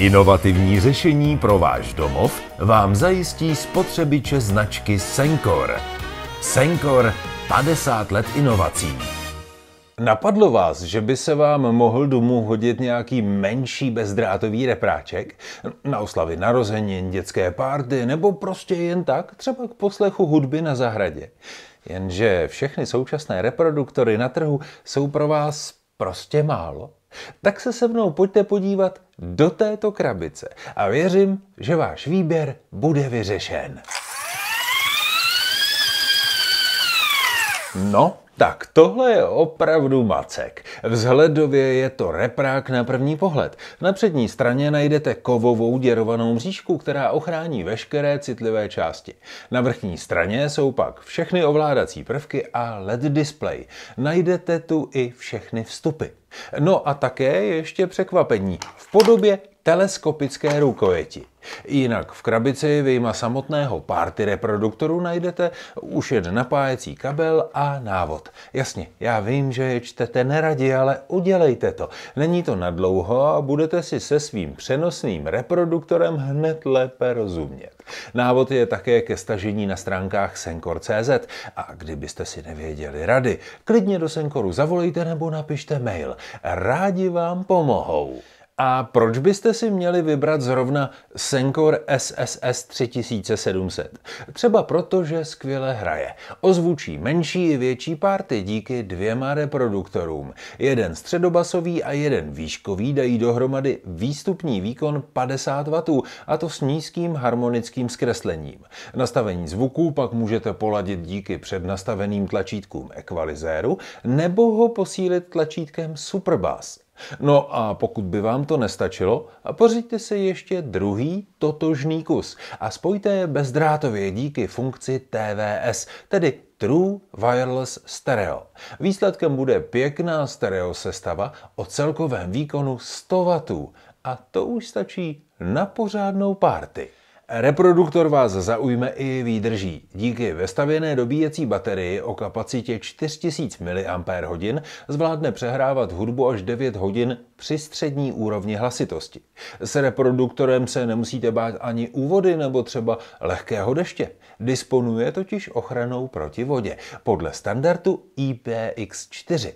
Inovativní řešení pro váš domov vám zajistí spotřebiče značky Senkor. Senkor 50 let inovací. Napadlo vás, že by se vám mohl domů hodit nějaký menší bezdrátový repráček? Na oslavy narozenin, dětské párty nebo prostě jen tak, třeba k poslechu hudby na zahradě. Jenže všechny současné reproduktory na trhu jsou pro vás prostě málo tak se se mnou pojďte podívat do této krabice a věřím, že váš výběr bude vyřešen. No, tak tohle je opravdu macek. Vzhledově je to reprák na první pohled. Na přední straně najdete kovovou děrovanou mřížku, která ochrání veškeré citlivé části. Na vrchní straně jsou pak všechny ovládací prvky a LED display. Najdete tu i všechny vstupy. No a také ještě překvapení v podobě teleskopické rukojeti. Jinak v krabici vyjma samotného párty reproduktoru najdete už jen napájecí kabel a návod. Jasně, já vím, že je čtete neradi, ale udělejte to. Není to nadlouho a budete si se svým přenosným reproduktorem hned lépe rozumět. Návod je také ke stažení na stránkách senkor.cz a kdybyste si nevěděli rady, klidně do Senkoru zavolejte nebo napište mail. Rádi vám pomohou. A proč byste si měli vybrat zrovna Senkor SSS 3700? Třeba proto, že skvěle hraje. Ozvučí menší i větší párty díky dvěma reproduktorům. Jeden středobasový a jeden výškový dají dohromady výstupní výkon 50 W a to s nízkým harmonickým zkreslením. Nastavení zvuků pak můžete poladit díky přednastaveným tlačítkům ekvalizéru nebo ho posílit tlačítkem Superbass. No a pokud by vám to nestačilo, pořiďte si ještě druhý totožný kus a spojte je bezdrátově díky funkci TVS, tedy True Wireless Stereo. Výsledkem bude pěkná stereo sestava o celkovém výkonu 100 W a to už stačí na pořádnou párty. Reproduktor vás zaujme i výdrží. Díky vestavěné dobíjecí baterii o kapacitě 4000 mAh zvládne přehrávat hudbu až 9 hodin při střední úrovni hlasitosti. S reproduktorem se nemusíte bát ani úvody nebo třeba lehkého deště. Disponuje totiž ochranou proti vodě podle standardu IPX4.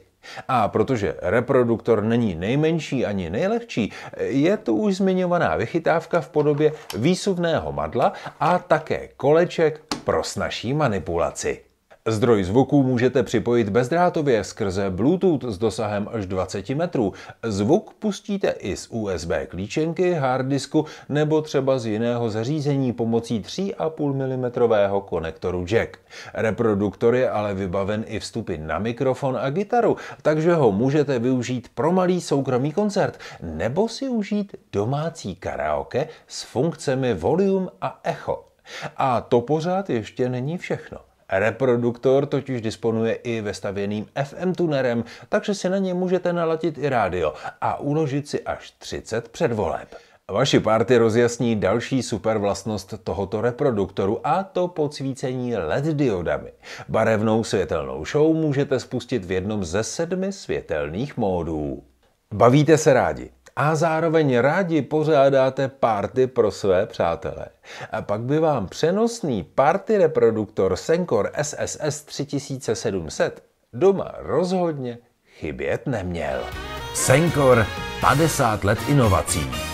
A protože reproduktor není nejmenší ani nejlehčí, je tu už zmiňovaná vychytávka v podobě výsuvného madla a také koleček pro snažší manipulaci. Zdroj zvuku můžete připojit bezdrátově skrze Bluetooth s dosahem až 20 metrů. Zvuk pustíte i z USB klíčenky, harddisku nebo třeba z jiného zařízení pomocí 3,5 mm konektoru jack. Reproduktor je ale vybaven i vstupy na mikrofon a gitaru, takže ho můžete využít pro malý soukromý koncert nebo si užít domácí karaoke s funkcemi volume a echo. A to pořád ještě není všechno. Reproduktor totiž disponuje i vestavěným FM tunerem, takže si na ně můžete naladit i rádio a uložit si až 30 předvoleb. Vaši party rozjasní další super vlastnost tohoto reproduktoru a to podsvícení LED diodami. Barevnou světelnou show můžete spustit v jednom ze sedmi světelných módů. Bavíte se rádi? a zároveň rádi pořádáte party pro své přátele. A pak by vám přenosný party reproduktor Senkor SSS 3700 doma rozhodně chybět neměl. Senkor 50 let inovací.